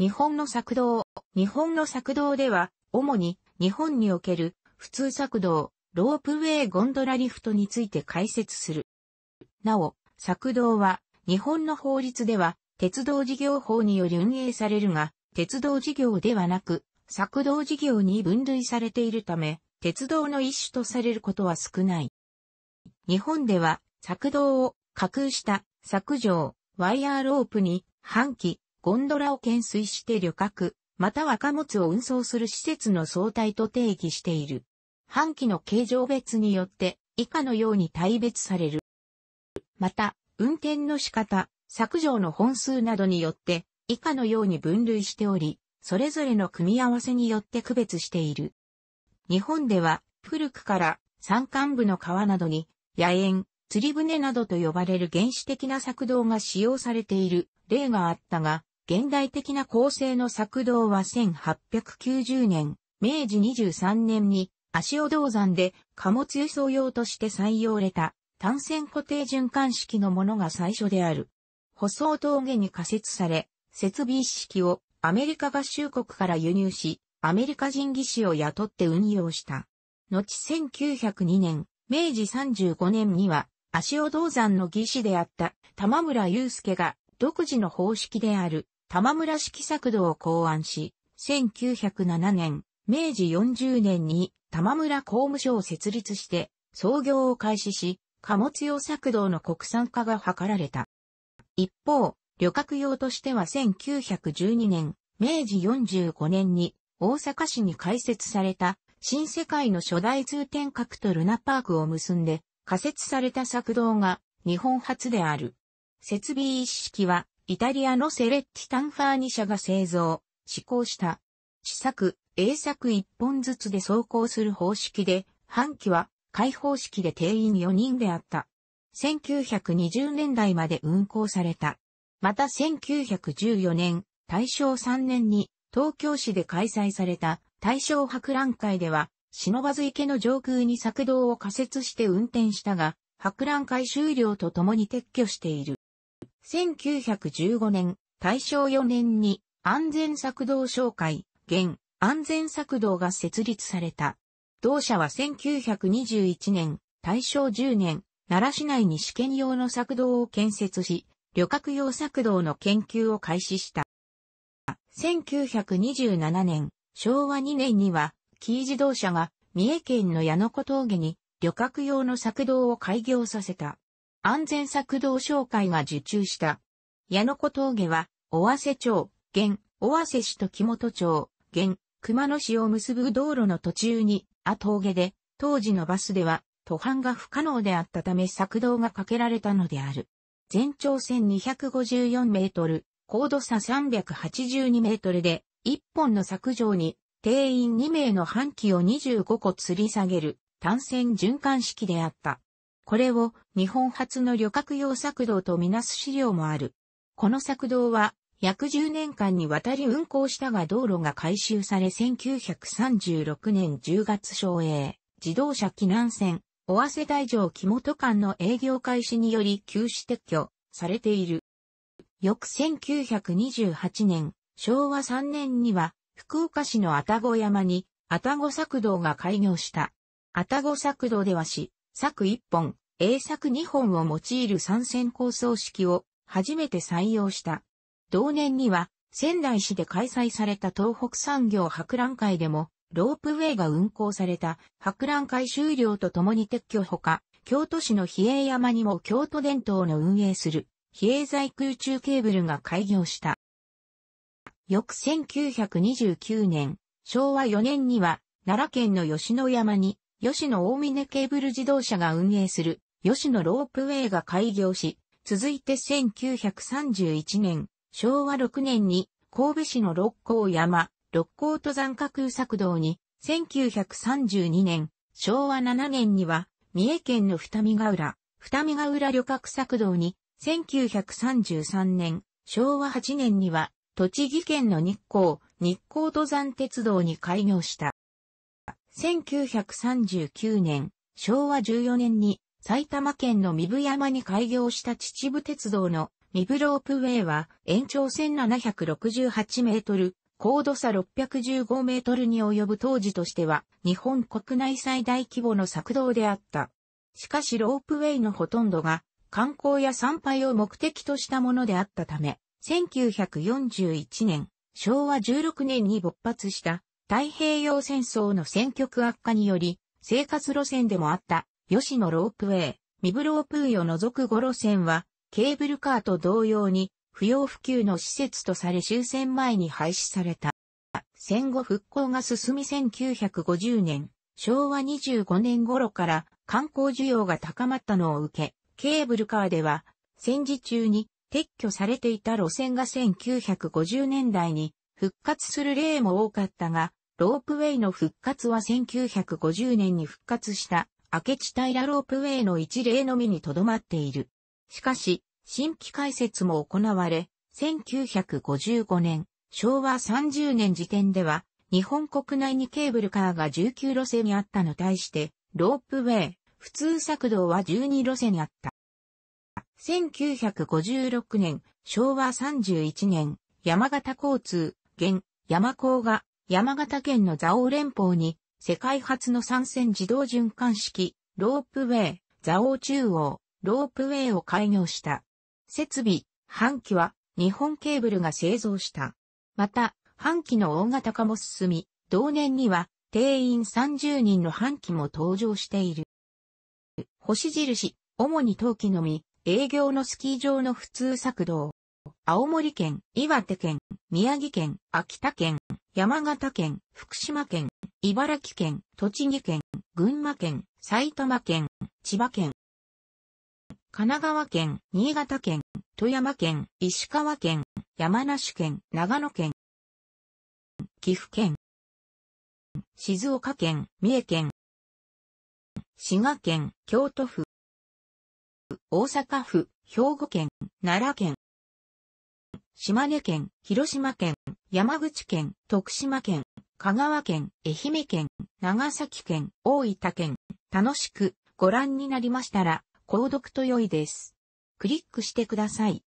日本の作動。日本の作動では、主に日本における普通作動、ロープウェイゴンドラリフトについて解説する。なお、作動は日本の法律では鉄道事業法により運営されるが、鉄道事業ではなく、作動事業に分類されているため、鉄道の一種とされることは少ない。日本では、作動を架空した、削除、ワイヤーロープに、半期、ゴンドラを懸垂して旅客、または貨物を運送する施設の総体と定義している。半期の形状別によって以下のように大別される。また、運転の仕方、削除の本数などによって以下のように分類しており、それぞれの組み合わせによって区別している。日本では古くから山間部の川などに野縁、釣り船などと呼ばれる原始的な作動が使用されている例があったが、現代的な構成の作動は1890年、明治23年に足尾銅山で貨物輸送用として採用れた単線固定循環式のものが最初である。舗装峠に仮設され、設備一式をアメリカ合衆国から輸入し、アメリカ人技師を雇って運用した。後1902年、明治35年には、足尾銅山の技師であった玉村祐介が独自の方式である玉村式作動を考案し、1907年、明治40年に玉村公務所を設立して創業を開始し、貨物用作動の国産化が図られた。一方、旅客用としては1912年、明治45年に大阪市に開設された新世界の初代通天閣とルナパークを結んで仮設された作動が日本初である。設備意識はイタリアのセレッティ・タンファーニ社が製造、施行した。試作、A 作1本ずつで走行する方式で、半期は開放式で定員4人であった。1920年代まで運行された。また1914年、大正3年に東京市で開催された大正博覧会では、忍ばず池の上空に作動を仮設して運転したが、博覧会終了とともに撤去している。1915年、大正4年に安全策動商会、現安全策動が設立された。同社は1921年、大正10年、奈良市内に試験用の策動を建設し、旅客用策動の研究を開始した。1927年、昭和2年には、キー自動車が三重県の矢野古峠に旅客用の策動を開業させた。安全策動商会が受注した。矢野子峠は、尾鷲町、現、尾鷲市と木本町、現、熊野市を結ぶ道路の途中に、あ峠で、当時のバスでは、途半が不可能であったため策動がかけられたのである。全長線2 5 4メートル、高度差382メートルで、1本の削上に、定員2名の半旗を25個吊り下げる、単線循環式であった。これを日本初の旅客用作動とみなす資料もある。この作動は約10年間にわたり運行したが道路が改修され1936年10月省営自動車機南線尾瀬大城木本間の営業開始により休止撤去されている。翌1928年、昭和3年には福岡市の愛宕山に愛宕作動が開業した。愛宕作動では市、作1本、A 作2本を用いる参戦構想式を初めて採用した。同年には仙台市で開催された東北産業博覧会でもロープウェイが運行された博覧会終了とともに撤去ほか、京都市の比叡山にも京都伝統の運営する比叡在空中ケーブルが開業した。翌1929年、昭和4年には奈良県の吉野山に吉野大峰ケーブル自動車が運営する吉野ロープウェイが開業し、続いて1931年、昭和6年に神戸市の六甲山、六甲登山架空作道に、1932年、昭和7年には、三重県の二見ヶ浦、二見ヶ浦旅客作道に、1933年、昭和8年には、栃木県の日光、日光登山鉄道に開業した。1939年、昭和14年に埼玉県の三部山に開業した秩父鉄道の三部ロープウェイは延長1768メートル、高度差615メートルに及ぶ当時としては日本国内最大規模の作動であった。しかしロープウェイのほとんどが観光や参拝を目的としたものであったため、1941年、昭和16年に勃発した太平洋戦争の戦局悪化により、生活路線でもあった、吉野ロープウェイ、ミブロープーを除く5路線は、ケーブルカーと同様に、不要不急の施設とされ終戦前に廃止された。戦後復興が進み1950年、昭和25年頃から観光需要が高まったのを受け、ケーブルカーでは戦時中に撤去されていた路線が1950年代に復活する例も多かったが、ロープウェイの復活は1950年に復活した明智平ロープウェイの一例のみにとどまっている。しかし、新規開設も行われ、1955年、昭和30年時点では、日本国内にケーブルカーが19路線にあったの対して、ロープウェイ、普通作動は12路線にあった。1956年、昭和31年、山形交通、現、山高が山形県の蔵王連峰に、世界初の参戦自動循環式、ロープウェイ、蔵王中央、ロープウェイを開業した。設備、半機は、日本ケーブルが製造した。また、半機の大型化も進み、同年には、定員30人の半機も登場している。星印、主に陶器のみ、営業のスキー場の普通作動。青森県、岩手県、宮城県、秋田県、山形県、福島県、茨城県、栃木県、群馬県、埼玉県、千葉県、神奈川県、新潟県、富山県、石川県、山梨県、長野県、岐阜県、静岡県、三重県、滋賀県、京都府、大阪府、兵庫県、奈良県、島根県、広島県、山口県、徳島県、香川県、愛媛県、長崎県、大分県、楽しくご覧になりましたら、購読と良いです。クリックしてください。